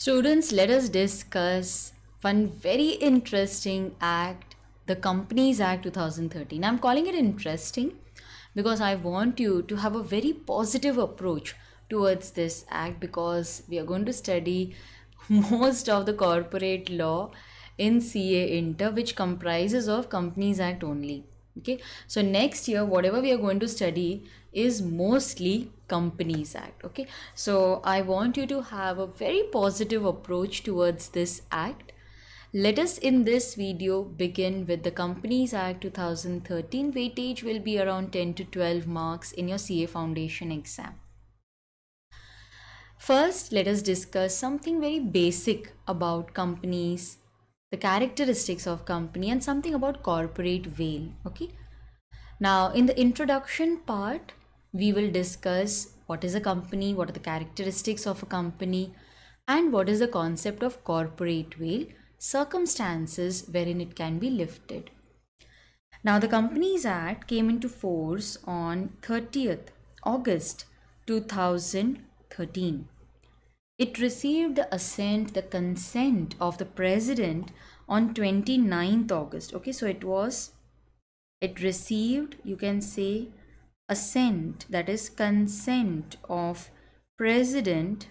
Students, let us discuss one very interesting act, the Companies Act 2013. I'm calling it interesting because I want you to have a very positive approach towards this act because we are going to study most of the corporate law in CA Inter which comprises of Companies Act only. Okay, so next year, whatever we are going to study, is mostly companies act okay so i want you to have a very positive approach towards this act let us in this video begin with the Companies Act 2013 weightage will be around 10 to 12 marks in your CA Foundation exam. First, let us discuss something very basic about companies, the characteristics of company and something about corporate veil. Okay. Now in the introduction part, we will discuss what is a company, what are the characteristics of a company, and what is the concept of corporate veil, circumstances wherein it can be lifted. Now, the Companies Act came into force on 30th August 2013. It received the assent, the consent of the President on 29th August. Okay, so it was, it received, you can say, assent that is consent of president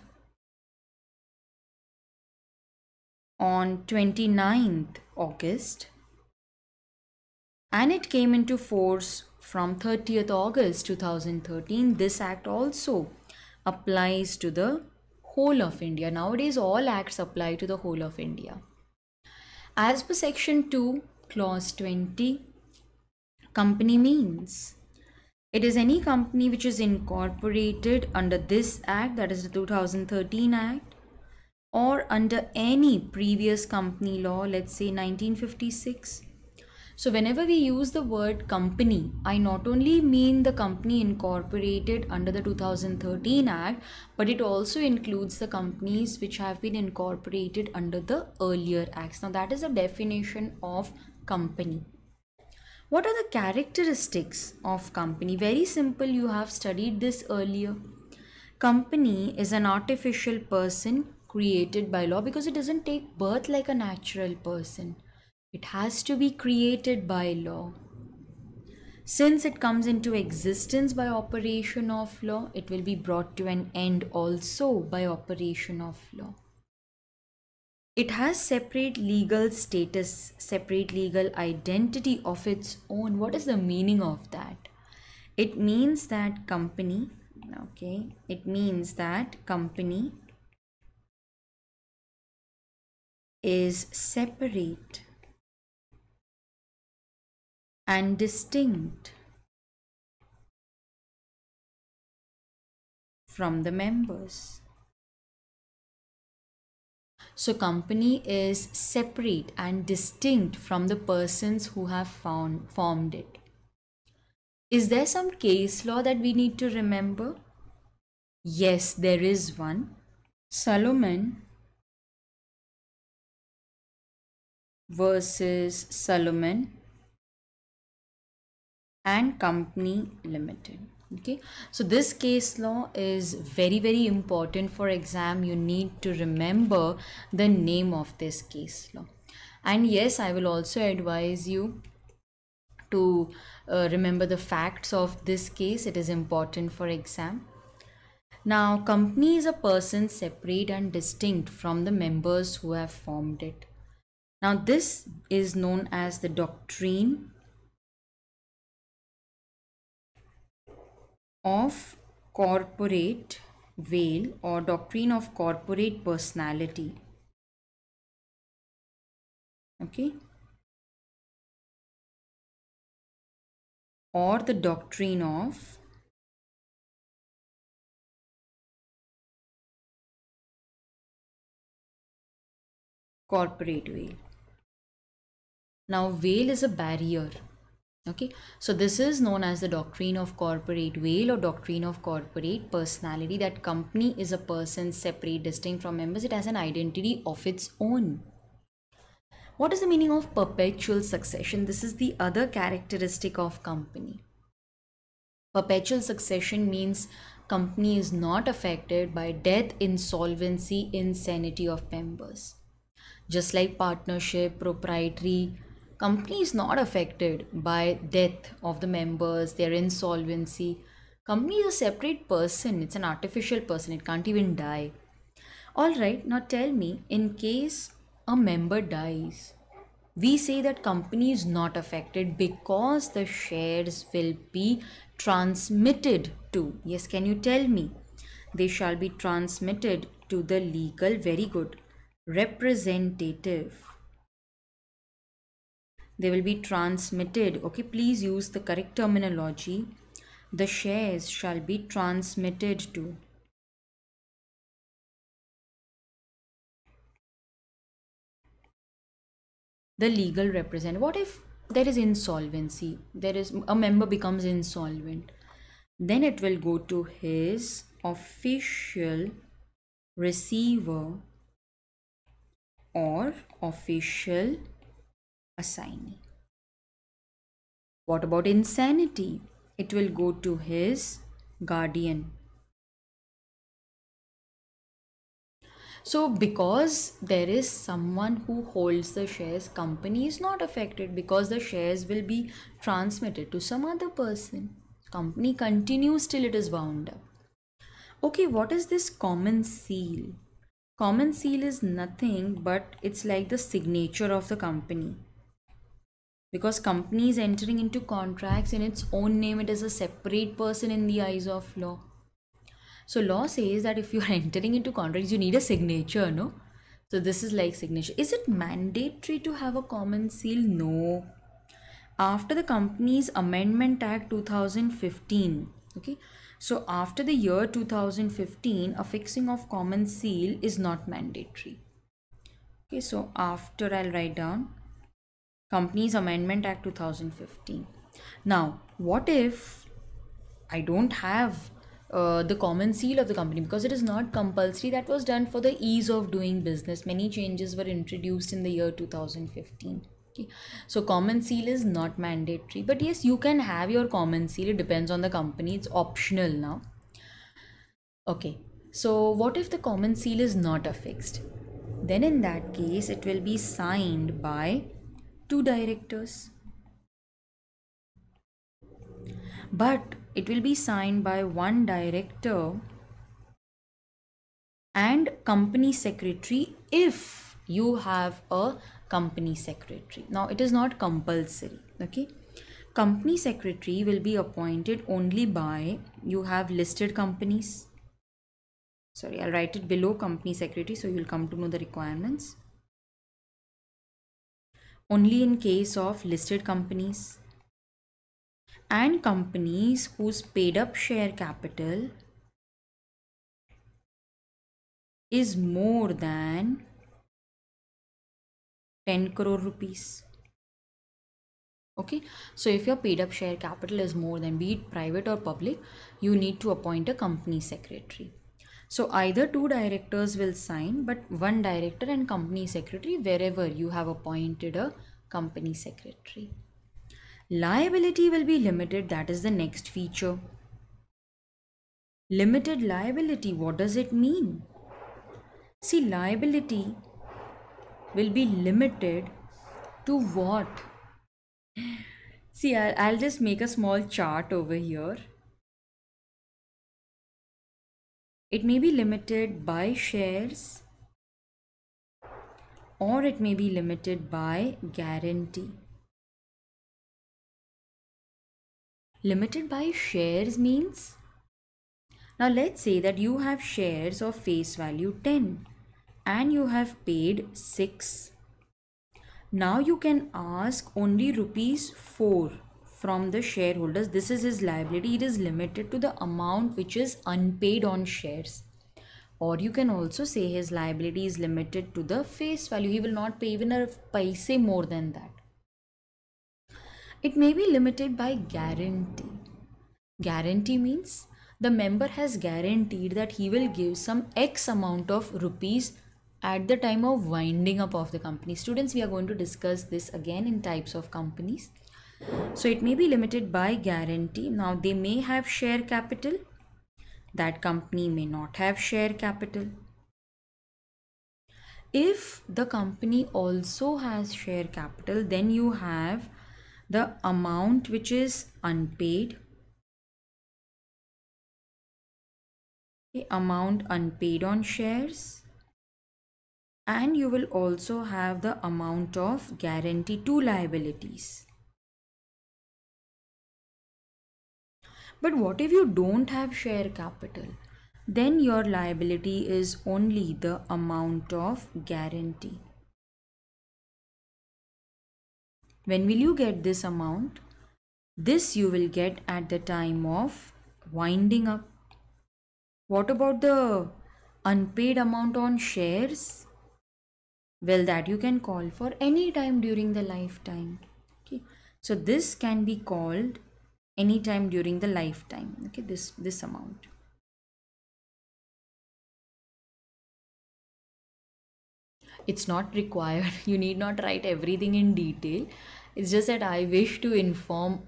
on 29th August and it came into force from 30th August 2013 this act also applies to the whole of India nowadays all acts apply to the whole of India as per section 2 clause 20 company means it is any company which is incorporated under this act, that is the 2013 act, or under any previous company law, let's say 1956. So, whenever we use the word company, I not only mean the company incorporated under the 2013 Act, but it also includes the companies which have been incorporated under the earlier acts. Now, that is a definition of company. What are the characteristics of company? Very simple, you have studied this earlier. Company is an artificial person created by law because it doesn't take birth like a natural person. It has to be created by law. Since it comes into existence by operation of law, it will be brought to an end also by operation of law. It has separate legal status, separate legal identity of its own. What is the meaning of that? It means that company, okay, it means that company is separate and distinct from the members. So company is separate and distinct from the persons who have found, formed it. Is there some case law that we need to remember? Yes, there is one. Solomon versus Solomon and Company Limited okay so this case law is very very important for exam you need to remember the name of this case law and yes i will also advise you to uh, remember the facts of this case it is important for exam now company is a person separate and distinct from the members who have formed it now this is known as the doctrine of corporate veil or doctrine of corporate personality okay or the doctrine of corporate veil now veil is a barrier okay so this is known as the doctrine of corporate veil or doctrine of corporate personality that company is a person separate distinct from members it has an identity of its own what is the meaning of perpetual succession this is the other characteristic of company perpetual succession means company is not affected by death insolvency insanity of members just like partnership proprietary company is not affected by death of the members their insolvency company is a separate person it's an artificial person it can't even die all right now tell me in case a member dies we say that company is not affected because the shares will be transmitted to yes can you tell me they shall be transmitted to the legal very good representative they will be transmitted okay please use the correct terminology the shares shall be transmitted to the legal representative what if there is insolvency there is a member becomes insolvent then it will go to his official receiver or official assignee. What about insanity? It will go to his guardian. So because there is someone who holds the shares, company is not affected because the shares will be transmitted to some other person. Company continues till it is wound up. Okay, what is this common seal? Common seal is nothing but it's like the signature of the company because company is entering into contracts in its own name it is a separate person in the eyes of law so law says that if you are entering into contracts you need a signature no so this is like signature is it mandatory to have a common seal no after the companies amendment act 2015 okay so after the year 2015 affixing of common seal is not mandatory okay so after i'll write down Companies Amendment Act 2015. Now, what if I don't have uh, the common seal of the company because it is not compulsory that was done for the ease of doing business many changes were introduced in the year 2015 so common seal is not mandatory but yes you can have your common seal it depends on the company it's optional now okay so what if the common seal is not affixed then in that case it will be signed by two directors. But it will be signed by one director and company secretary if you have a company secretary. Now it is not compulsory. Okay. Company secretary will be appointed only by you have listed companies. Sorry, I'll write it below company secretary so you'll come to know the requirements only in case of listed companies and companies whose paid up share capital is more than 10 crore rupees okay so if your paid up share capital is more than be it private or public you need to appoint a company secretary so either two directors will sign, but one director and company secretary wherever you have appointed a company secretary. Liability will be limited, that is the next feature. Limited liability, what does it mean? See, liability will be limited to what? See, I'll, I'll just make a small chart over here. It may be limited by shares or it may be limited by guarantee. Limited by shares means now let's say that you have shares of face value 10 and you have paid 6. Now you can ask only rupees 4 from the shareholders. This is his liability. It is limited to the amount which is unpaid on shares. Or you can also say his liability is limited to the face value. He will not pay even a paise more than that. It may be limited by guarantee. Guarantee means the member has guaranteed that he will give some X amount of rupees at the time of winding up of the company. Students, we are going to discuss this again in types of companies. So it may be limited by guarantee. Now they may have share capital. That company may not have share capital. If the company also has share capital, then you have the amount which is unpaid. The amount unpaid on shares and you will also have the amount of guarantee to liabilities. But what if you don't have share capital? Then your liability is only the amount of guarantee. When will you get this amount? This you will get at the time of winding up. What about the unpaid amount on shares? Well, that you can call for any time during the lifetime. Okay. So this can be called anytime during the lifetime okay this this amount it's not required you need not write everything in detail it's just that i wish to inform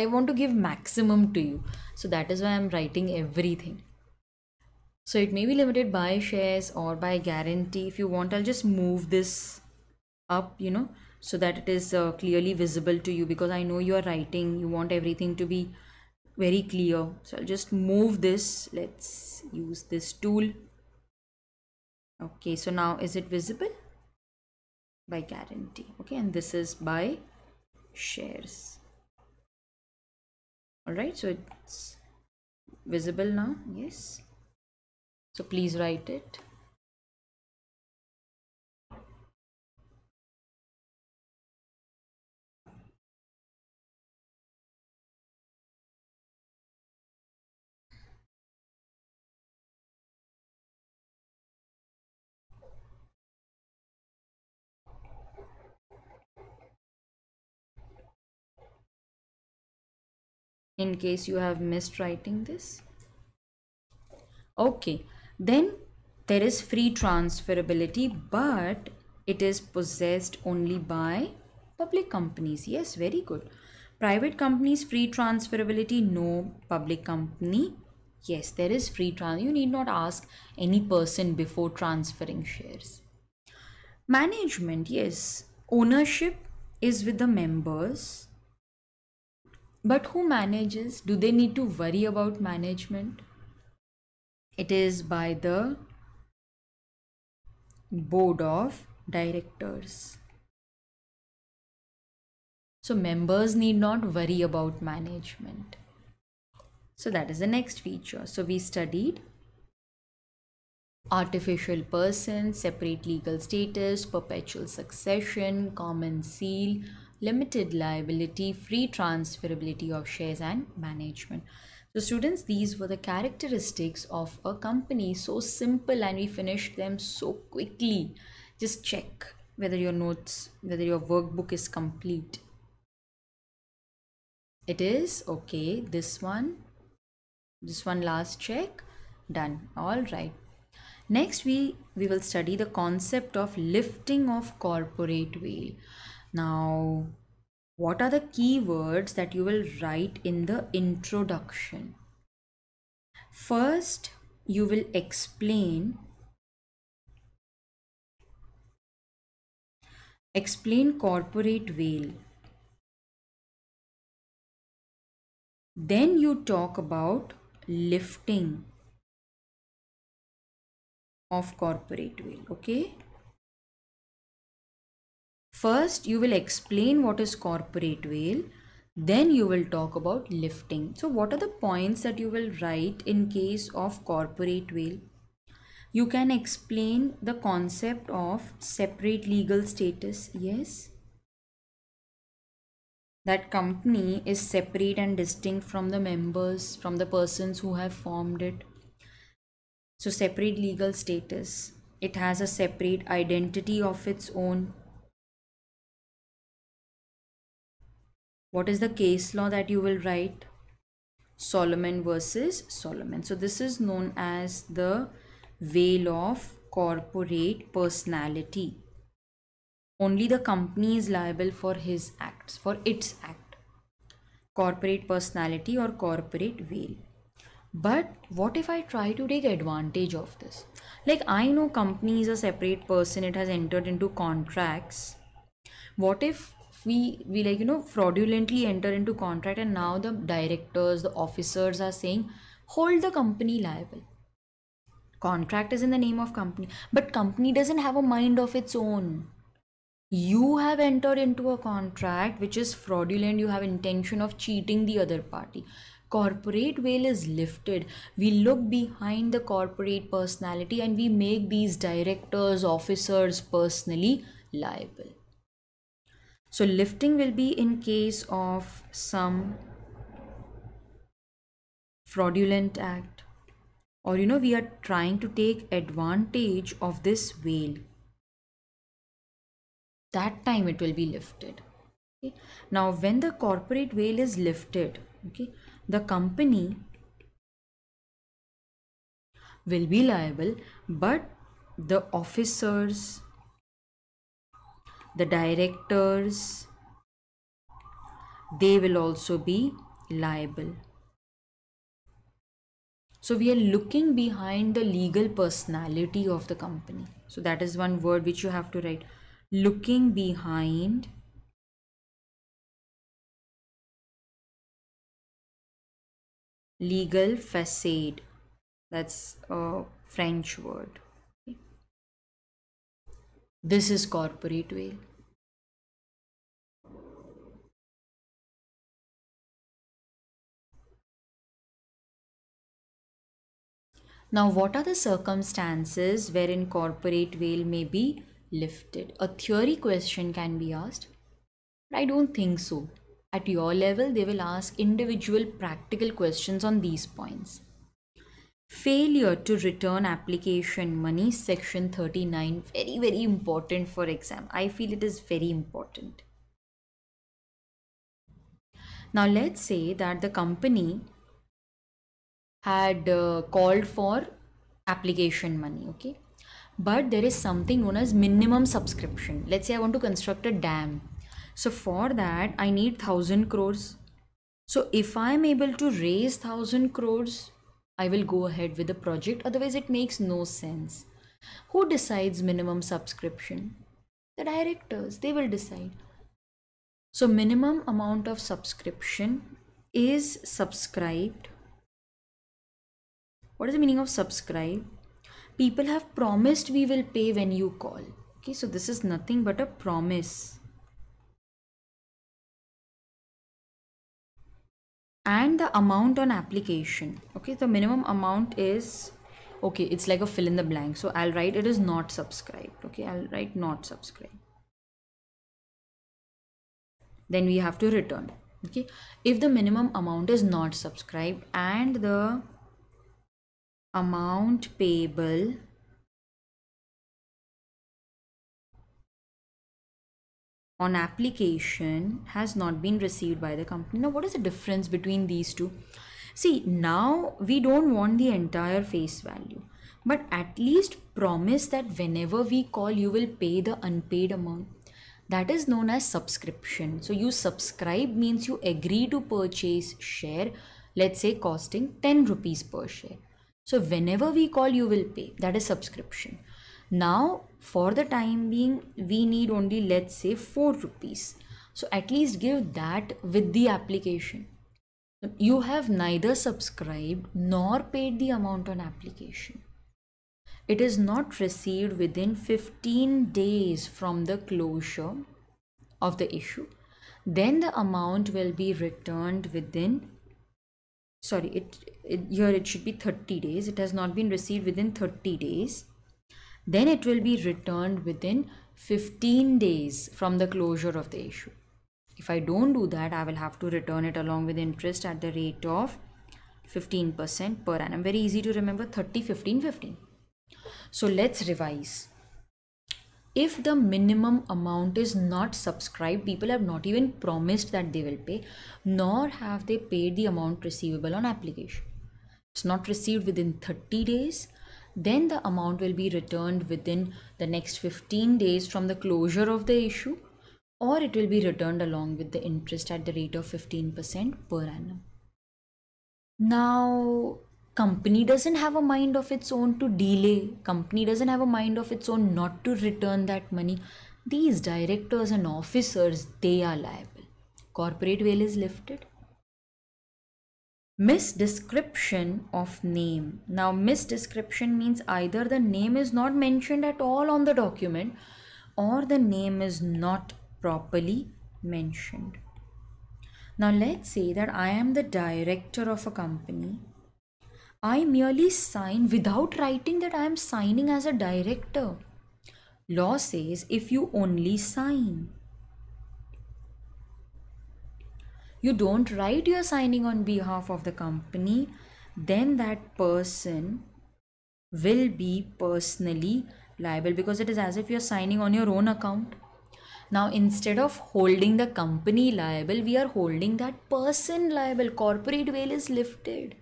i want to give maximum to you so that is why i'm writing everything so it may be limited by shares or by guarantee if you want i'll just move this up you know so that it is uh, clearly visible to you because I know you are writing you want everything to be very clear so I'll just move this let's use this tool okay so now is it visible by guarantee okay and this is by shares all right so it's visible now yes so please write it in case you have missed writing this okay then there is free transferability but it is possessed only by public companies yes very good private companies free transferability no public company yes there is free transfer. you need not ask any person before transferring shares management yes ownership is with the members but who manages? Do they need to worry about management? It is by the board of directors. So members need not worry about management. So that is the next feature. So we studied artificial person, separate legal status, perpetual succession, common seal, limited liability, free transferability of shares and management. So students, these were the characteristics of a company. So simple and we finished them so quickly. Just check whether your notes, whether your workbook is complete. It is okay. This one, this one last check. Done. All right. Next, we, we will study the concept of lifting of corporate veil. Now, what are the keywords that you will write in the introduction? First, you will explain explain corporate veil. Then you talk about lifting of corporate veil, okay? first you will explain what is corporate veil then you will talk about lifting so what are the points that you will write in case of corporate veil you can explain the concept of separate legal status yes that company is separate and distinct from the members from the persons who have formed it so separate legal status it has a separate identity of its own what is the case law that you will write solomon versus solomon so this is known as the veil of corporate personality only the company is liable for his acts for its act corporate personality or corporate veil but what if i try to take advantage of this like i know company is a separate person it has entered into contracts what if we we like you know fraudulently enter into contract and now the directors the officers are saying hold the company liable contract is in the name of company but company doesn't have a mind of its own you have entered into a contract which is fraudulent you have intention of cheating the other party corporate veil is lifted we look behind the corporate personality and we make these directors officers personally liable so lifting will be in case of some fraudulent act or you know we are trying to take advantage of this veil that time it will be lifted okay? now when the corporate veil is lifted okay the company will be liable but the officers the directors they will also be liable so we are looking behind the legal personality of the company so that is one word which you have to write looking behind legal facade that's a french word this is corporate veil. Now, what are the circumstances wherein corporate veil may be lifted? A theory question can be asked. But I don't think so. At your level, they will ask individual practical questions on these points failure to return application money section 39 very very important for exam i feel it is very important now let's say that the company had uh, called for application money okay but there is something known as minimum subscription let's say i want to construct a dam so for that i need 1000 crores so if i'm able to raise 1000 crores I will go ahead with the project otherwise it makes no sense. Who decides minimum subscription? The directors, they will decide. So minimum amount of subscription is subscribed. What is the meaning of subscribe? People have promised we will pay when you call. Okay, so this is nothing but a promise. and the amount on application okay the minimum amount is okay it's like a fill in the blank so i'll write it is not subscribed okay i'll write not subscribed then we have to return okay if the minimum amount is not subscribed and the amount payable on application has not been received by the company. Now, what is the difference between these two? See, now we don't want the entire face value, but at least promise that whenever we call, you will pay the unpaid amount. That is known as subscription. So, you subscribe means you agree to purchase share, let's say costing 10 rupees per share. So, whenever we call, you will pay. That is subscription now for the time being we need only let's say 4 rupees so at least give that with the application you have neither subscribed nor paid the amount on application it is not received within 15 days from the closure of the issue then the amount will be returned within sorry it, it, here it should be 30 days it has not been received within 30 days then it will be returned within 15 days from the closure of the issue. If I don't do that, I will have to return it along with interest at the rate of 15% per annum. Very easy to remember 30, 15, 15. So let's revise. If the minimum amount is not subscribed, people have not even promised that they will pay, nor have they paid the amount receivable on application. It's not received within 30 days then the amount will be returned within the next 15 days from the closure of the issue or it will be returned along with the interest at the rate of 15% per annum. Now, company doesn't have a mind of its own to delay. Company doesn't have a mind of its own not to return that money. These directors and officers, they are liable. Corporate veil is lifted misdescription of name. Now misdescription means either the name is not mentioned at all on the document or the name is not properly mentioned. Now let's say that I am the director of a company. I merely sign without writing that I am signing as a director. Law says if you only sign. you don't write your signing on behalf of the company, then that person will be personally liable because it is as if you're signing on your own account. Now, instead of holding the company liable, we are holding that person liable. Corporate veil is lifted.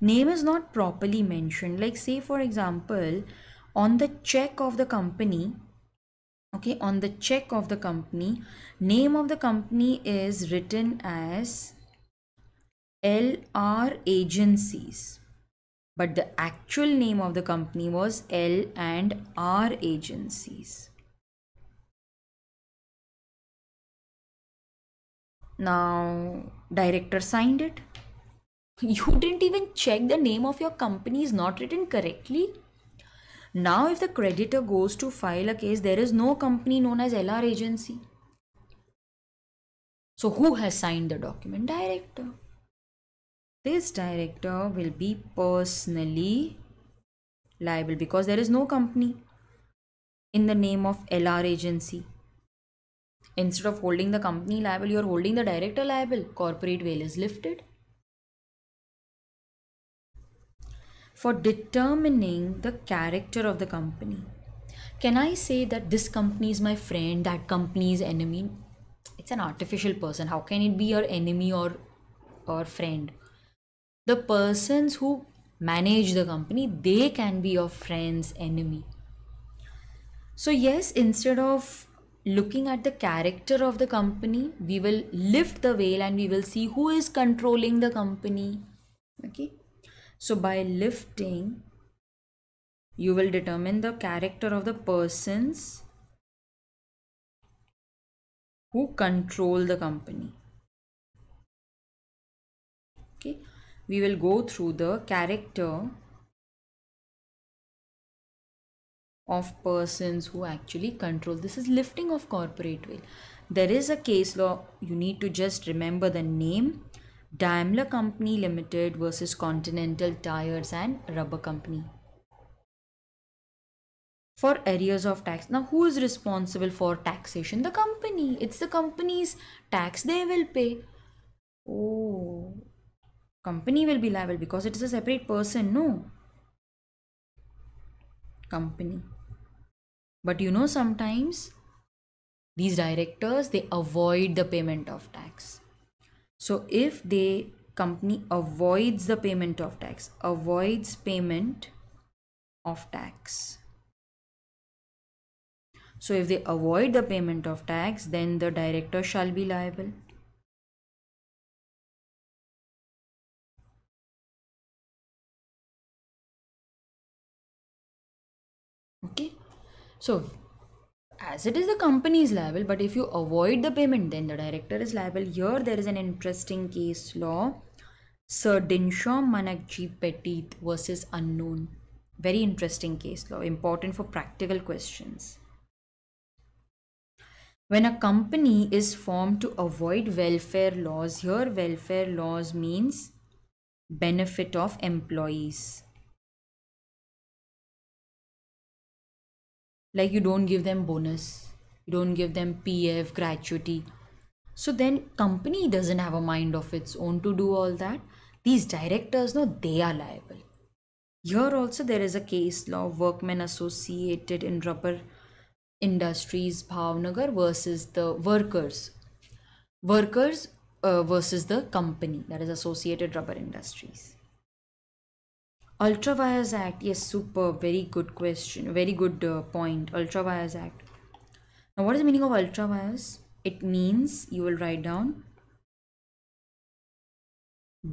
Name is not properly mentioned. Like, say, for example, on the check of the company, okay on the check of the company name of the company is written as LR agencies but the actual name of the company was L and R agencies now director signed it you didn't even check the name of your company is not written correctly now, if the creditor goes to file a case, there is no company known as LR agency. So, who has signed the document? Director. This director will be personally liable because there is no company in the name of LR agency. Instead of holding the company liable, you are holding the director liable. Corporate veil is lifted. for determining the character of the company. Can I say that this company is my friend, that company is enemy? It's an artificial person. How can it be your enemy or or friend? The persons who manage the company, they can be your friend's enemy. So yes, instead of looking at the character of the company, we will lift the veil and we will see who is controlling the company. Okay so by lifting, you will determine the character of the persons who control the company. Okay, we will go through the character of persons who actually control. This is lifting of corporate will. There is a case law. You need to just remember the name Daimler Company Limited versus Continental Tires and Rubber Company. For areas of tax. Now, who is responsible for taxation? The company. It's the company's tax they will pay. Oh, company will be liable because it is a separate person. No, company. But you know, sometimes these directors they avoid the payment of tax so if the company avoids the payment of tax, avoids payment of tax. So if they avoid the payment of tax, then the director shall be liable. Okay. So as it is the company's liable but if you avoid the payment then the director is liable here there is an interesting case law sir dinshaw manakji petit versus unknown very interesting case law important for practical questions when a company is formed to avoid welfare laws here welfare laws means benefit of employees like you don't give them bonus you don't give them pf gratuity so then company doesn't have a mind of its own to do all that these directors no they are liable here also there is a case law workmen associated in rubber industries bhavnagar versus the workers workers uh, versus the company that is associated rubber industries Ultrawires Act. Yes, super, Very good question. Very good uh, point. Ultrawires Act. Now, what is the meaning of ultrawires? It means you will write down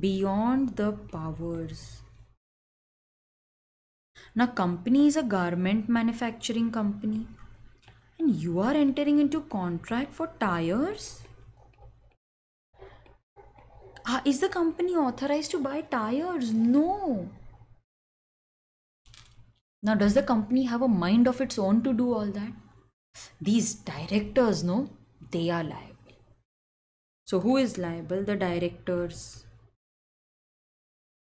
beyond the powers. Now, company is a garment manufacturing company, and you are entering into contract for tires. Uh, is the company authorized to buy tires? No. Now, does the company have a mind of its own to do all that? These directors, know they are liable. So, who is liable? The directors,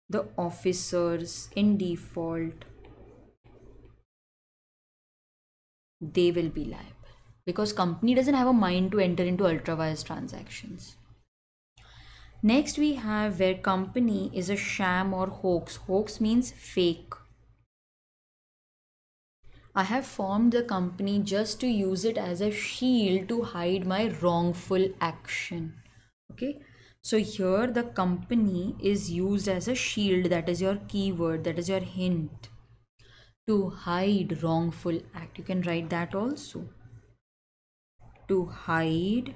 the officers in default, they will be liable because company doesn't have a mind to enter into ultra ultrawise transactions. Next, we have where company is a sham or hoax. Hoax means fake. I have formed the company just to use it as a shield to hide my wrongful action. Okay. So here the company is used as a shield. That is your keyword. That is your hint to hide wrongful act. You can write that also. To hide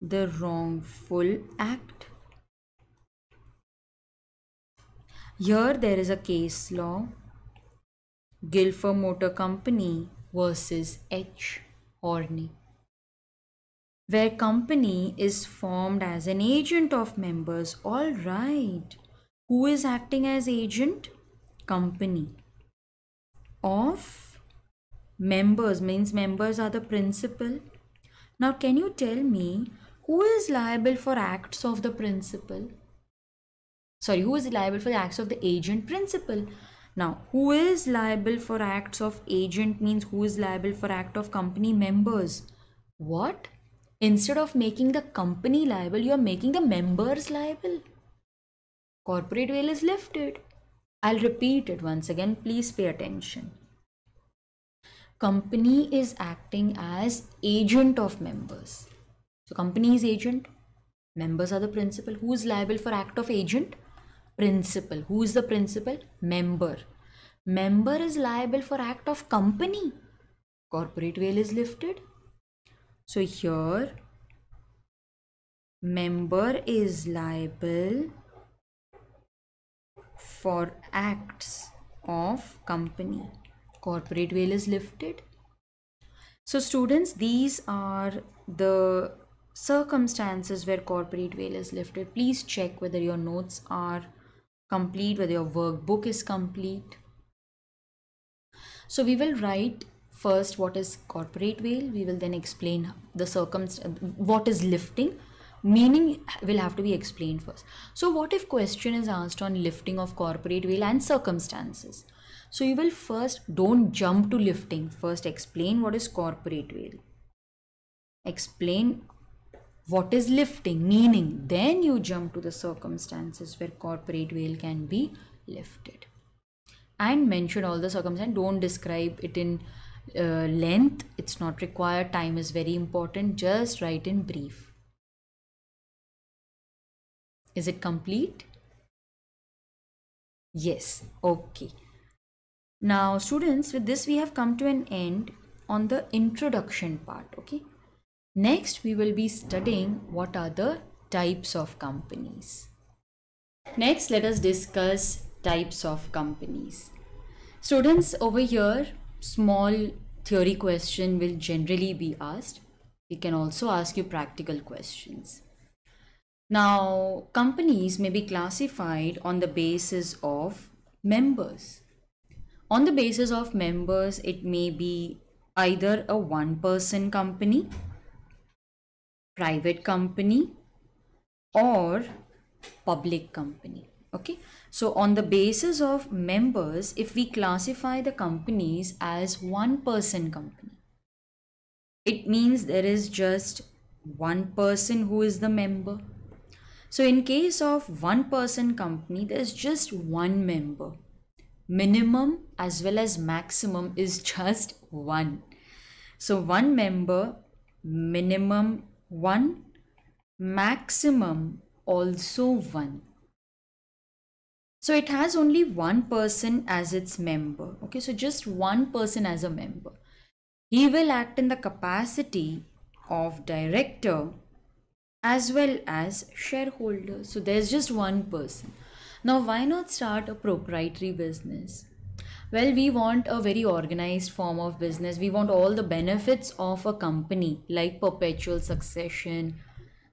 the wrongful act. Here there is a case law Guilford Motor Company versus H. Horney, where company is formed as an agent of members. All right. Who is acting as agent? Company. Of members means members are the principal. Now, can you tell me who is liable for acts of the principal? Sorry, who is liable for the acts of the agent principal? Now, who is liable for acts of agent means who is liable for act of company members? What? Instead of making the company liable, you are making the members liable. Corporate veil is lifted. I'll repeat it once again. Please pay attention. Company is acting as agent of members. So company is agent. Members are the principal. Who is liable for act of agent? principal who is the principal member member is liable for act of company corporate veil is lifted so here member is liable for acts of company corporate veil is lifted so students these are the circumstances where corporate veil is lifted please check whether your notes are complete, whether your workbook is complete. So we will write first what is corporate veil. We will then explain the circumstance, what is lifting. Meaning will have to be explained first. So what if question is asked on lifting of corporate veil and circumstances? So you will first don't jump to lifting. First explain what is corporate veil. Explain what is lifting meaning then you jump to the circumstances where corporate veil can be lifted and mention all the circumstances don't describe it in uh, length it's not required time is very important just write in brief is it complete yes okay now students with this we have come to an end on the introduction part okay Next, we will be studying what are the types of companies. Next, let us discuss types of companies. Students, over here, small theory question will generally be asked. We can also ask you practical questions. Now, companies may be classified on the basis of members. On the basis of members, it may be either a one person company private company or public company okay so on the basis of members if we classify the companies as one person company it means there is just one person who is the member so in case of one person company there's just one member minimum as well as maximum is just one so one member minimum 1 maximum also 1 so it has only one person as its member okay so just one person as a member he will act in the capacity of director as well as shareholder so there's just one person now why not start a proprietary business well we want a very organized form of business we want all the benefits of a company like perpetual succession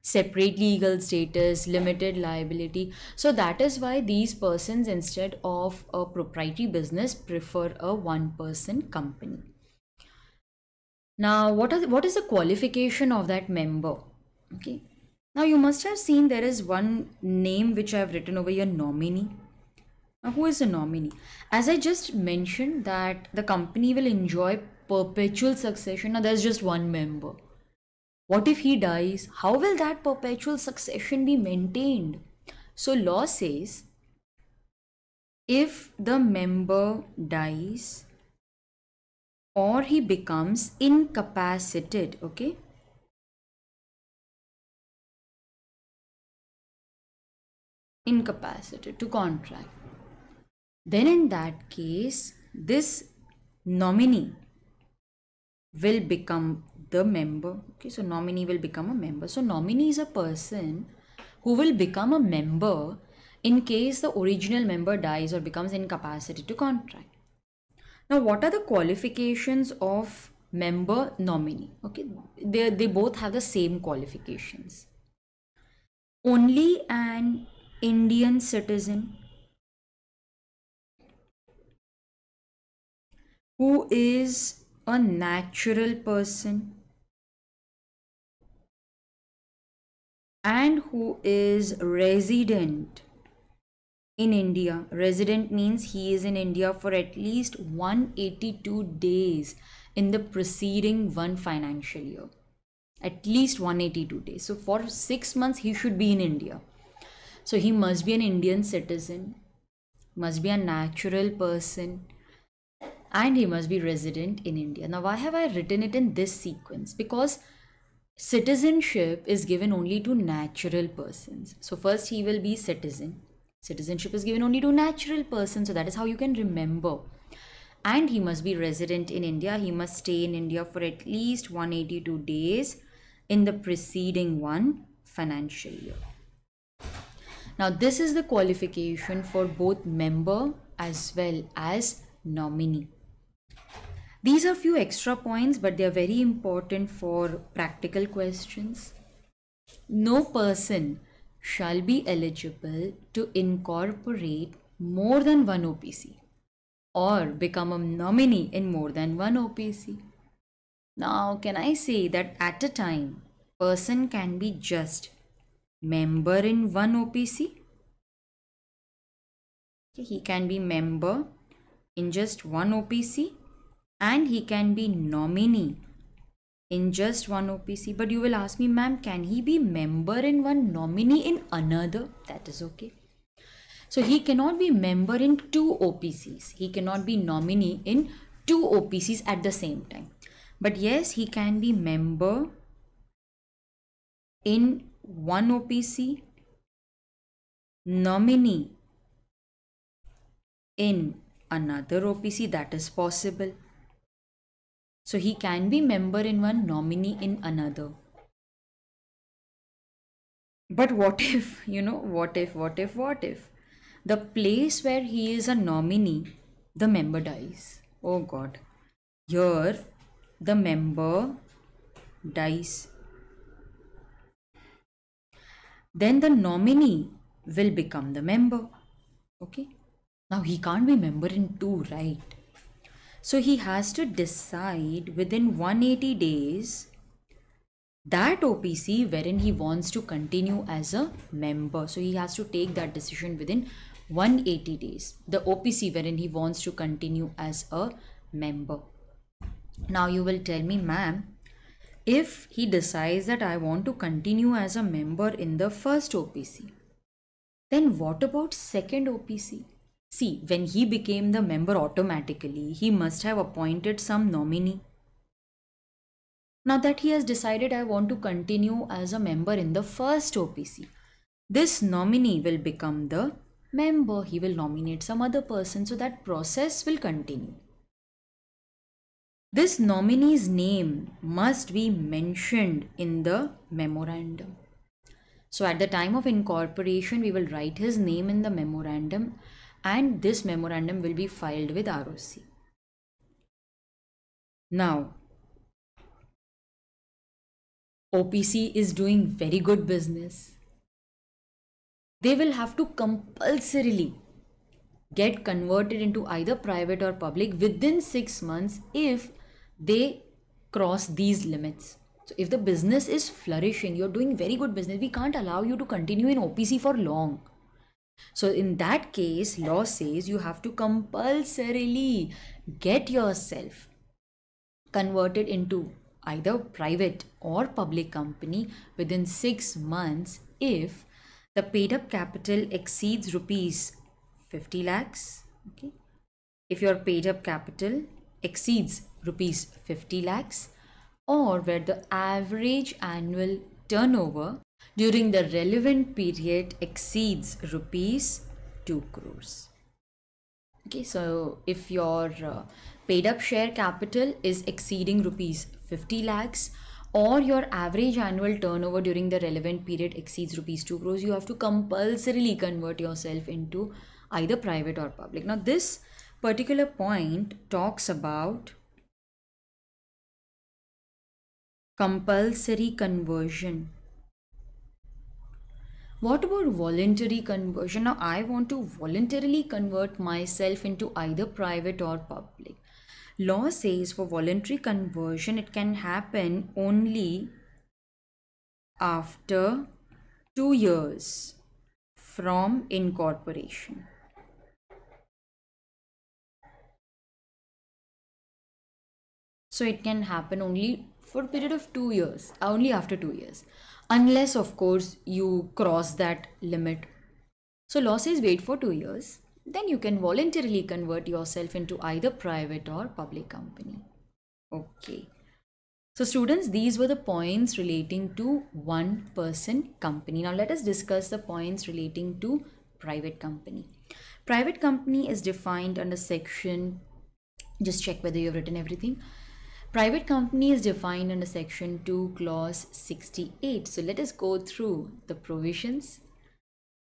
separate legal status, limited liability. So that is why these persons instead of a proprietary business prefer a one person company. Now what, are, what is the qualification of that member? Okay. Now you must have seen there is one name which I have written over here nominee. Now, who is the nominee? As I just mentioned that the company will enjoy perpetual succession. Now, there's just one member. What if he dies? How will that perpetual succession be maintained? So, law says if the member dies or he becomes incapacitated, okay, incapacitated to contract then in that case this nominee will become the member okay so nominee will become a member so nominee is a person who will become a member in case the original member dies or becomes incapacitated to contract now what are the qualifications of member nominee okay they, they both have the same qualifications only an indian citizen who is a natural person and who is resident in India. Resident means he is in India for at least 182 days in the preceding one financial year. At least 182 days. So for six months, he should be in India. So he must be an Indian citizen, must be a natural person, and he must be resident in India. Now, why have I written it in this sequence? Because citizenship is given only to natural persons. So first he will be citizen. Citizenship is given only to natural persons. So that is how you can remember. And he must be resident in India. He must stay in India for at least 182 days in the preceding one financial year. Now this is the qualification for both member as well as nominee. These are few extra points, but they are very important for practical questions. No person shall be eligible to incorporate more than one OPC or become a nominee in more than one OPC. Now, can I say that at a time, person can be just member in one OPC? He can be member in just one OPC and he can be nominee in just one OPC. But you will ask me, ma'am, can he be member in one, nominee in another? That is okay. So he cannot be member in two OPCs. He cannot be nominee in two OPCs at the same time. But yes, he can be member in one OPC, nominee in another OPC that is possible so he can be member in one, nominee in another. But what if, you know, what if, what if, what if? The place where he is a nominee, the member dies. Oh God. Here, the member dies. Then the nominee will become the member. Okay. Now he can't be member in two, right? So he has to decide within 180 days that OPC wherein he wants to continue as a member. So he has to take that decision within 180 days. The OPC wherein he wants to continue as a member. Now you will tell me, ma'am, if he decides that I want to continue as a member in the first OPC, then what about second OPC? See, when he became the member automatically, he must have appointed some nominee. Now that he has decided I want to continue as a member in the first OPC, this nominee will become the member. He will nominate some other person so that process will continue. This nominee's name must be mentioned in the memorandum. So at the time of incorporation, we will write his name in the memorandum and this memorandum will be filed with ROC. Now, OPC is doing very good business. They will have to compulsorily get converted into either private or public within six months if they cross these limits. So if the business is flourishing, you're doing very good business, we can't allow you to continue in OPC for long. So in that case, law says you have to compulsorily get yourself converted into either private or public company within six months if the paid up capital exceeds rupees 50 lakhs. Okay. If your paid up capital exceeds rupees 50 lakhs or where the average annual turnover during the relevant period exceeds rupees 2 crores. Okay, so if your uh, paid up share capital is exceeding rupees 50 lakhs or your average annual turnover during the relevant period exceeds rupees 2 crores, you have to compulsorily convert yourself into either private or public. Now, this particular point talks about compulsory conversion what about voluntary conversion? Now, I want to voluntarily convert myself into either private or public. Law says for voluntary conversion, it can happen only after two years from incorporation. So it can happen only for a period of two years, only after two years unless of course you cross that limit. So law says wait for two years, then you can voluntarily convert yourself into either private or public company. Okay. So students, these were the points relating to one person company. Now let us discuss the points relating to private company. Private company is defined under section, just check whether you've written everything. Private company is defined under section 2 clause 68. So let us go through the provisions.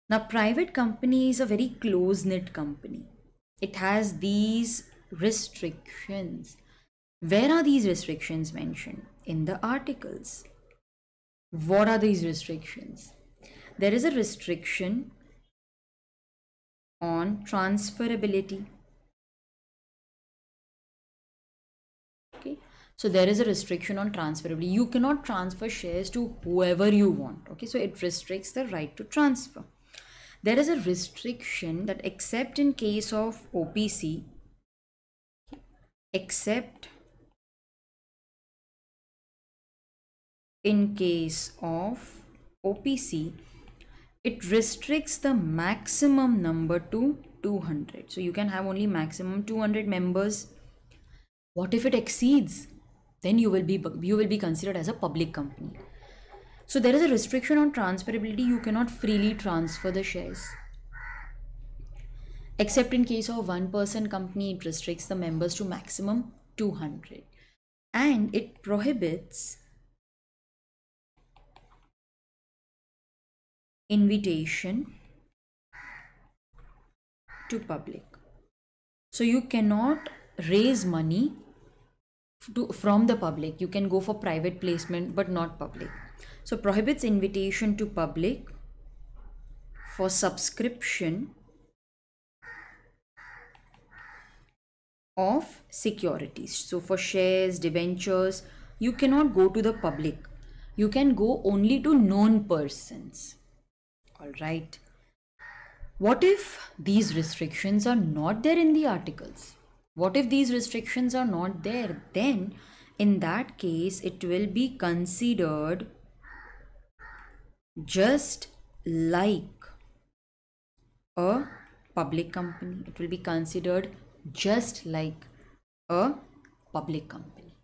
Now private company is a very close-knit company. It has these restrictions. Where are these restrictions mentioned? In the articles. What are these restrictions? There is a restriction on transferability So there is a restriction on transferability. You cannot transfer shares to whoever you want. Okay, so it restricts the right to transfer. There is a restriction that except in case of OPC, except in case of OPC, it restricts the maximum number to 200. So you can have only maximum 200 members. What if it exceeds? then you will be you will be considered as a public company so there is a restriction on transferability you cannot freely transfer the shares except in case of one person company it restricts the members to maximum 200 and it prohibits invitation to public so you cannot raise money to, from the public. You can go for private placement, but not public. So prohibits invitation to public for subscription of securities. So for shares, debentures, you cannot go to the public. You can go only to known persons. All right. What if these restrictions are not there in the articles? What if these restrictions are not there? Then, in that case, it will be considered just like a public company. It will be considered just like a public company.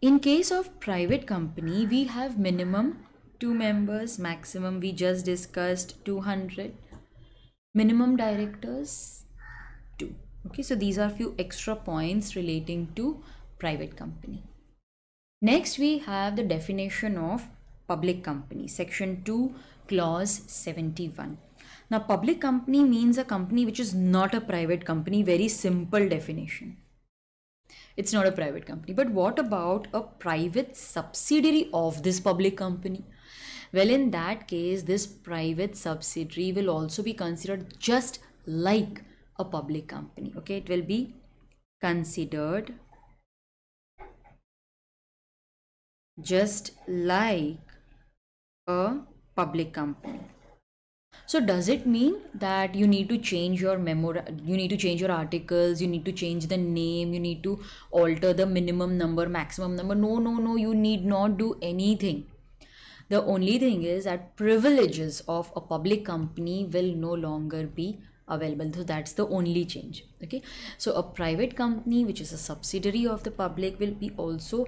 In case of private company, we have minimum two members, maximum we just discussed 200, minimum directors okay so these are few extra points relating to private company next we have the definition of public company section 2 clause 71 now public company means a company which is not a private company very simple definition it's not a private company but what about a private subsidiary of this public company well in that case this private subsidiary will also be considered just like a public company okay it will be considered just like a public company so does it mean that you need to change your memo you need to change your articles you need to change the name you need to alter the minimum number maximum number no no no you need not do anything the only thing is that privileges of a public company will no longer be available so that's the only change okay so a private company which is a subsidiary of the public will be also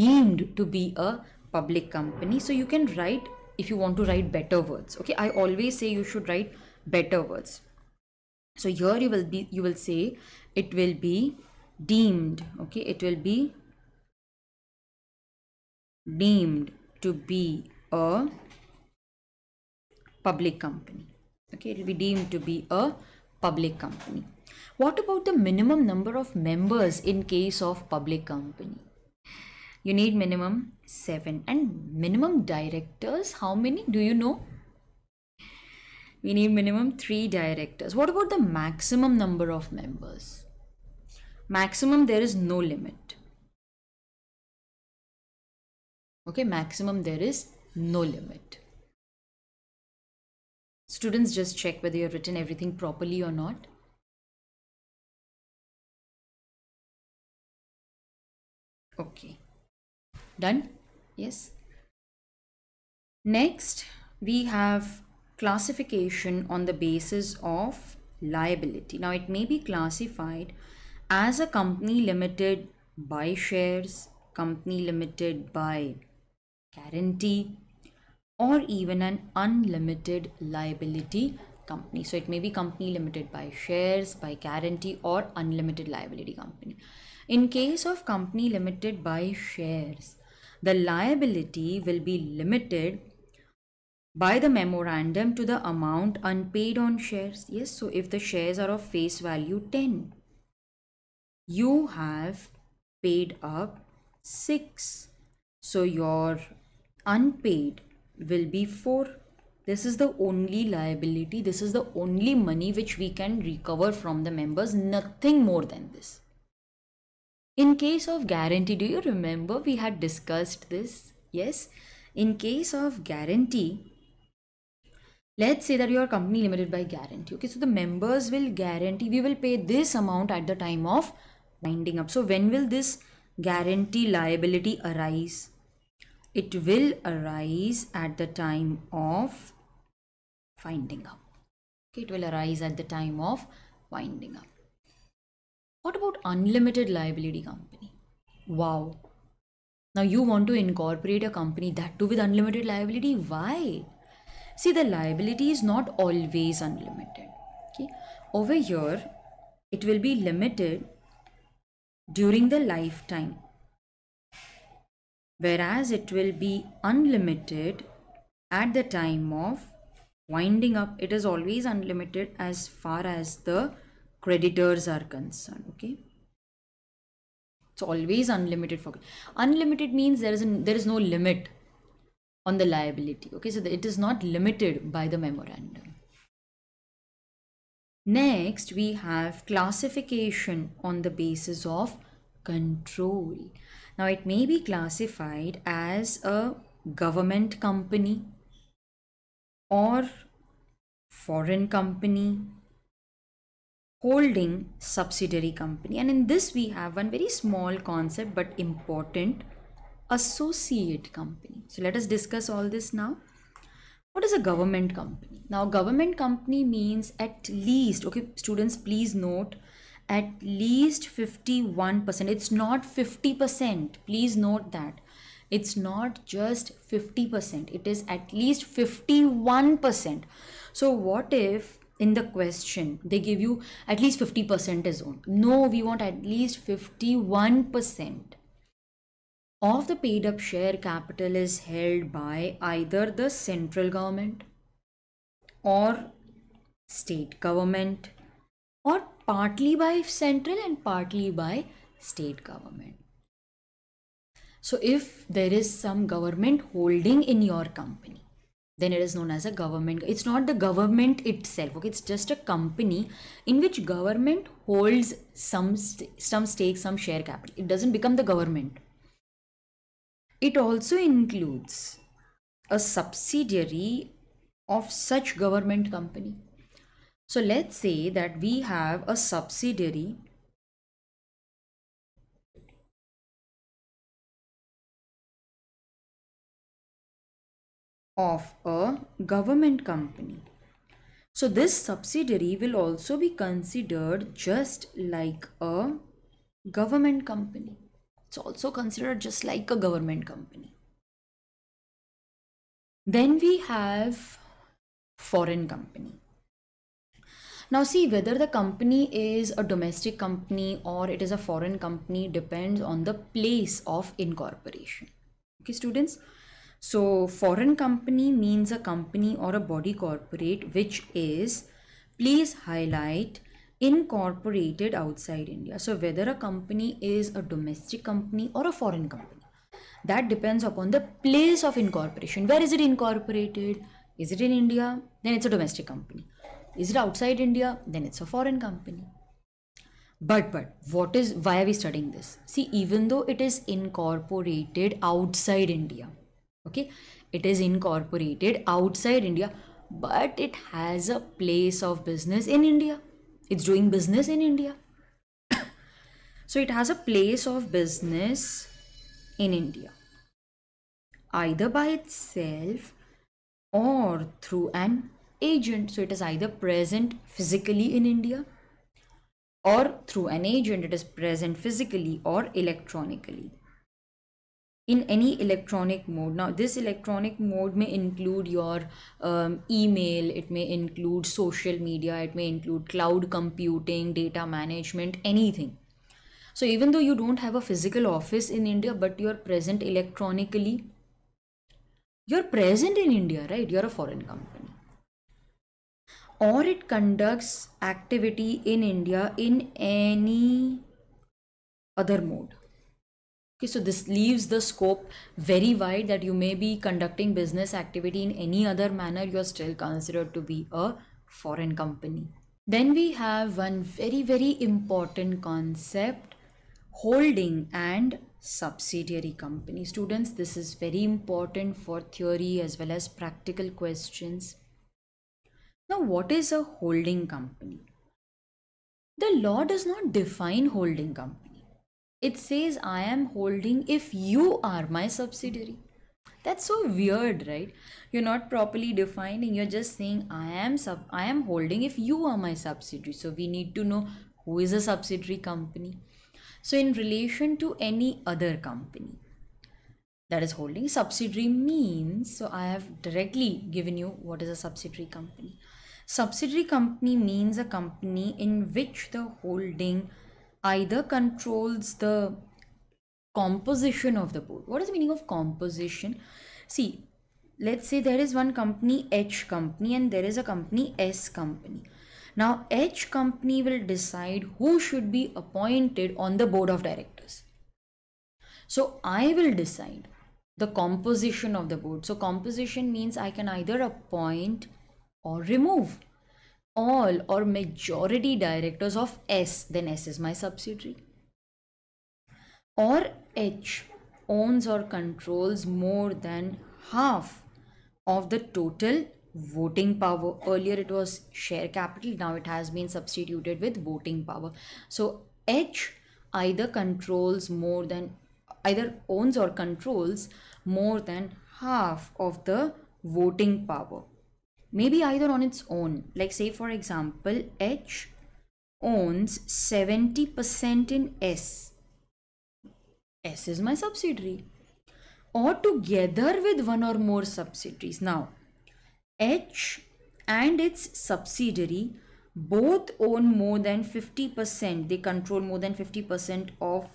deemed to be a public company so you can write if you want to write better words okay i always say you should write better words so here you will be you will say it will be deemed okay it will be deemed to be a public company okay it will be deemed to be a public company what about the minimum number of members in case of public company you need minimum seven and minimum directors how many do you know we need minimum three directors what about the maximum number of members maximum there is no limit okay maximum there is no limit Students just check whether you've written everything properly or not. Okay. Done? Yes. Next, we have classification on the basis of liability. Now, it may be classified as a company limited by shares, company limited by guarantee, or even an unlimited liability company. So it may be company limited by shares, by guarantee or unlimited liability company. In case of company limited by shares, the liability will be limited by the memorandum to the amount unpaid on shares. Yes, so if the shares are of face value 10, you have paid up 6. So your unpaid will be 4 this is the only liability this is the only money which we can recover from the members nothing more than this in case of guarantee do you remember we had discussed this yes in case of guarantee let's say that your company limited by guarantee okay so the members will guarantee we will pay this amount at the time of winding up so when will this guarantee liability arise it will arise at the time of winding up. it will arise at the time of winding up. What about unlimited liability company? Wow. Now you want to incorporate a company that too with unlimited liability. Why? See, the liability is not always unlimited. Okay. Over here, it will be limited during the lifetime whereas it will be unlimited at the time of winding up it is always unlimited as far as the creditors are concerned okay it's always unlimited for unlimited means there is there is no limit on the liability okay so it is not limited by the memorandum next we have classification on the basis of control now it may be classified as a government company or foreign company holding subsidiary company and in this we have one very small concept but important associate company so let us discuss all this now what is a government company now government company means at least okay students please note at least 51%. It's not 50%. Please note that. It's not just 50%. It is at least 51%. So what if in the question they give you at least 50% is on? No, we want at least 51% of the paid up share capital is held by either the central government or state government or partly by central and partly by state government. So if there is some government holding in your company, then it is known as a government. It's not the government itself. Okay, it's just a company in which government holds some st some stake, some share capital. It doesn't become the government. It also includes a subsidiary of such government company so let's say that we have a subsidiary of a government company. So this subsidiary will also be considered just like a government company. It's also considered just like a government company. Then we have foreign company. Now see whether the company is a domestic company or it is a foreign company depends on the place of incorporation. Okay students. So foreign company means a company or a body corporate which is please highlight incorporated outside India. So whether a company is a domestic company or a foreign company that depends upon the place of incorporation. Where is it incorporated? Is it in India? Then it's a domestic company. Is it outside India? Then it's a foreign company. But, but, what is, why are we studying this? See, even though it is incorporated outside India, okay, it is incorporated outside India, but it has a place of business in India. It's doing business in India. so it has a place of business in India, either by itself or through an agent. So it is either present physically in India or through an agent it is present physically or electronically in any electronic mode now this electronic mode may include your um, email it may include social media it may include cloud computing data management anything so even though you don't have a physical office in india but you're present electronically you're present in india right you're a foreign company or it conducts activity in India in any other mode. Okay, so this leaves the scope very wide that you may be conducting business activity in any other manner, you are still considered to be a foreign company. Then we have one very, very important concept holding and subsidiary company. Students, this is very important for theory as well as practical questions. Now, what is a holding company? The law does not define holding company. It says I am holding if you are my subsidiary. That's so weird, right? You're not properly defining. You're just saying I am sub I am holding if you are my subsidiary. So we need to know who is a subsidiary company. So in relation to any other company that is holding subsidiary means so I have directly given you what is a subsidiary company. Subsidiary company means a company in which the holding either controls the composition of the board. What is the meaning of composition? See, let's say there is one company H company and there is a company S company. Now H company will decide who should be appointed on the board of directors. So I will decide the composition of the board. So composition means I can either appoint or remove. All or majority directors of S, then S is my subsidiary. Or H owns or controls more than half of the total voting power. Earlier it was share capital, now it has been substituted with voting power. So H either controls more than either owns or controls more than half of the voting power maybe either on its own. Like say for example, H owns 70% in S. S is my subsidiary. Or together with one or more subsidiaries. Now, H and its subsidiary both own more than 50%. They control more than 50% of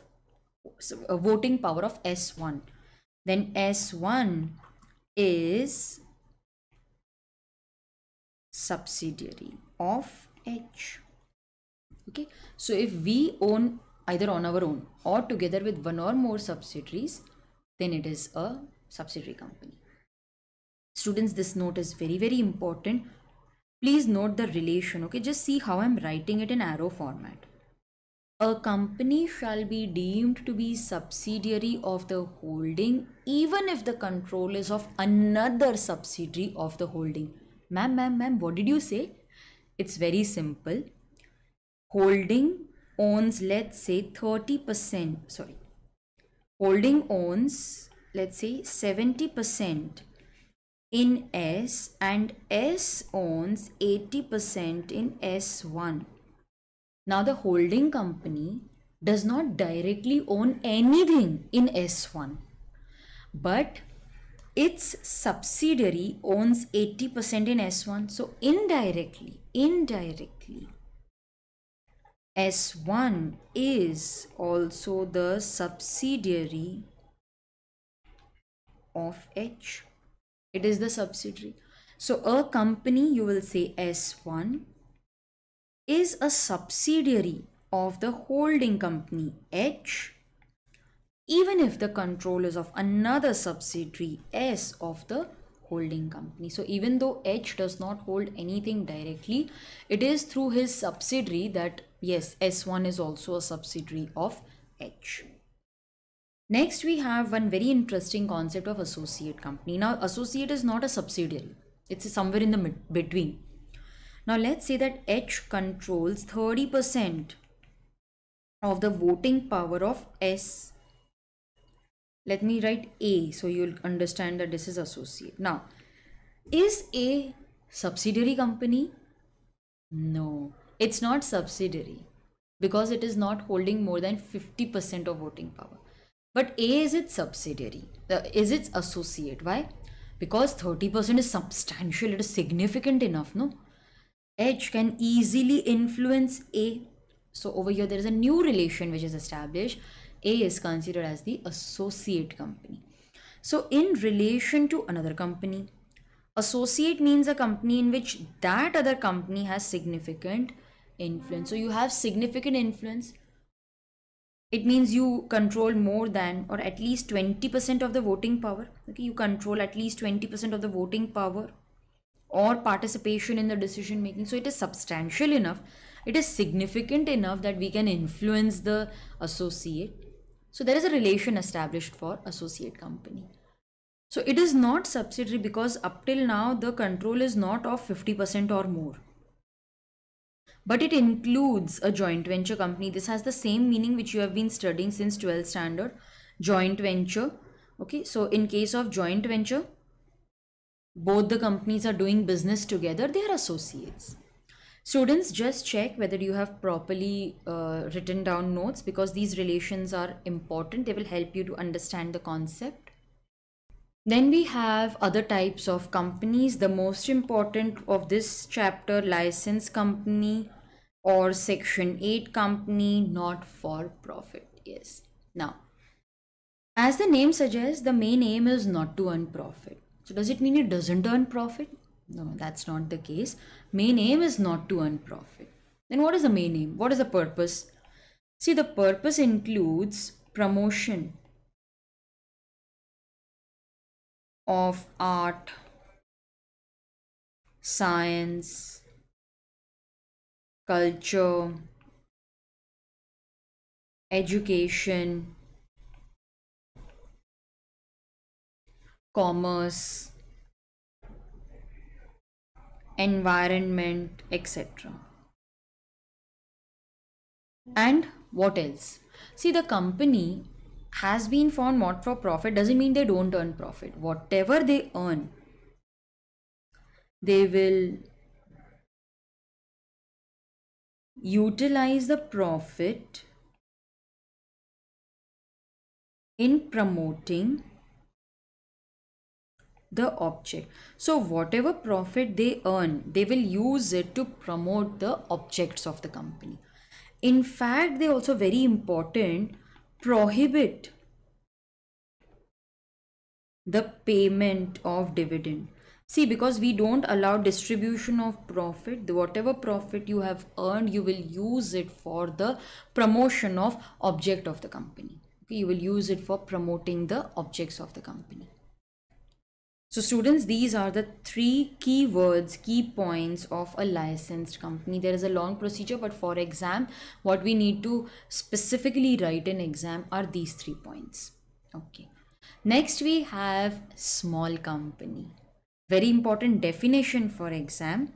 uh, voting power of S1. Then S1 is subsidiary of H. Okay, so if we own either on our own or together with one or more subsidiaries, then it is a subsidiary company. Students, this note is very, very important. Please note the relation. Okay, just see how I'm writing it in arrow format. A company shall be deemed to be subsidiary of the holding even if the control is of another subsidiary of the holding Ma'am, ma'am, ma'am, what did you say? It's very simple. Holding owns, let's say, 30%. Sorry. Holding owns, let's say, 70% in S and S owns 80% in S1. Now the holding company does not directly own anything in S1 but its subsidiary owns 80% in S1. So indirectly, indirectly, S1 is also the subsidiary of H. It is the subsidiary. So a company, you will say S1 is a subsidiary of the holding company H even if the control is of another subsidiary S of the holding company. So even though H does not hold anything directly, it is through his subsidiary that yes, S1 is also a subsidiary of H. Next, we have one very interesting concept of associate company. Now, associate is not a subsidiary. It's somewhere in the mid between. Now, let's say that H controls 30% of the voting power of S let me write A so you'll understand that this is associate. Now, is A subsidiary company? No, it's not subsidiary because it is not holding more than 50% of voting power. But A is its subsidiary, uh, is its associate. Why? Because 30% is substantial, it is significant enough, no? H can easily influence A. So over here, there is a new relation which is established a is considered as the associate company. So in relation to another company, associate means a company in which that other company has significant influence. So you have significant influence. It means you control more than or at least 20% of the voting power. Okay, you control at least 20% of the voting power or participation in the decision making. So it is substantial enough. It is significant enough that we can influence the associate so there is a relation established for associate company. So it is not subsidiary because up till now the control is not of 50% or more. But it includes a joint venture company. This has the same meaning which you have been studying since 12th standard. Joint venture. Okay, so in case of joint venture, both the companies are doing business together, they are associates. Students, just check whether you have properly uh, written down notes because these relations are important. They will help you to understand the concept. Then we have other types of companies. The most important of this chapter, license company or section 8 company, not for profit. Yes. Now, as the name suggests, the main aim is not to earn profit. So does it mean it doesn't earn profit? No, that's not the case. Main aim is not to earn profit. Then what is the main aim? What is the purpose? See, the purpose includes promotion of art, science, culture, education, commerce, environment, etc. And what else? See, the company has been found not for profit doesn't mean they don't earn profit. Whatever they earn, they will utilize the profit in promoting the object. So whatever profit they earn, they will use it to promote the objects of the company. In fact, they also very important prohibit the payment of dividend. See, because we don't allow distribution of profit, whatever profit you have earned, you will use it for the promotion of object of the company. you will use it for promoting the objects of the company. So students, these are the three key words, key points of a licensed company. There is a long procedure, but for exam, what we need to specifically write in exam are these three points. Okay. Next, we have small company. Very important definition for exam.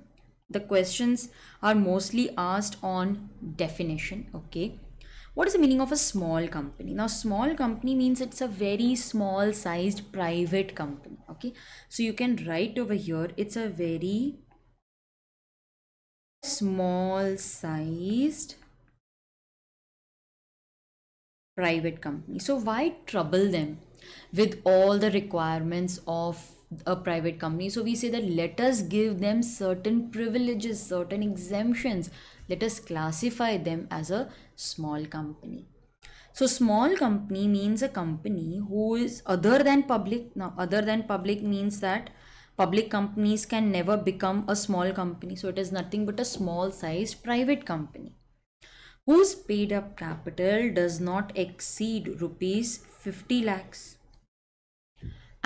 The questions are mostly asked on definition. Okay. What is the meaning of a small company? Now, small company means it's a very small sized private company. Okay. So you can write over here, it's a very small sized private company. So why trouble them with all the requirements of a private company so we say that let us give them certain privileges certain exemptions let us classify them as a small company so small company means a company who is other than public now other than public means that public companies can never become a small company so it is nothing but a small sized private company whose paid up capital does not exceed rupees 50 lakhs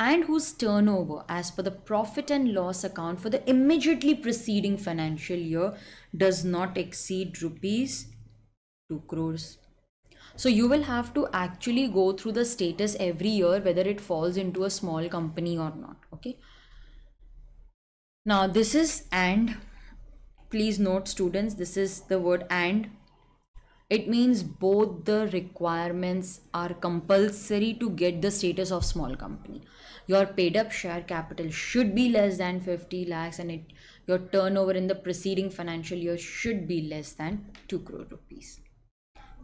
and whose turnover as per the profit and loss account for the immediately preceding financial year does not exceed rupees 2 crores so you will have to actually go through the status every year whether it falls into a small company or not okay now this is and please note students this is the word and it means both the requirements are compulsory to get the status of small company your paid up share capital should be less than 50 lakhs and it your turnover in the preceding financial year should be less than 2 crore rupees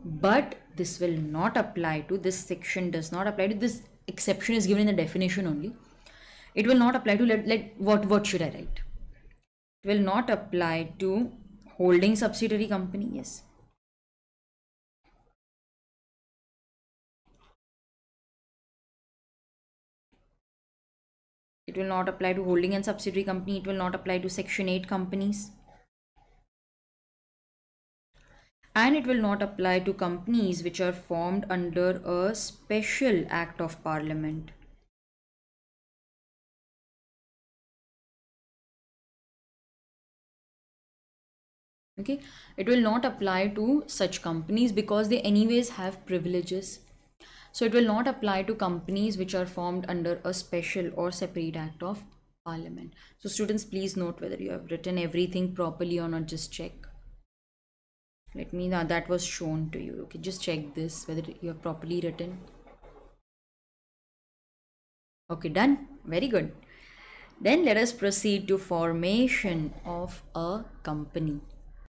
but this will not apply to this section does not apply to this exception is given in the definition only it will not apply to let, let what what should i write it will not apply to holding subsidiary company yes it will not apply to holding and subsidiary company it will not apply to section 8 companies and it will not apply to companies which are formed under a special act of parliament. okay it will not apply to such companies because they anyways have privileges so it will not apply to companies which are formed under a special or separate act of parliament so students please note whether you have written everything properly or not just check let me know that was shown to you okay just check this whether you have properly written okay done very good then let us proceed to formation of a company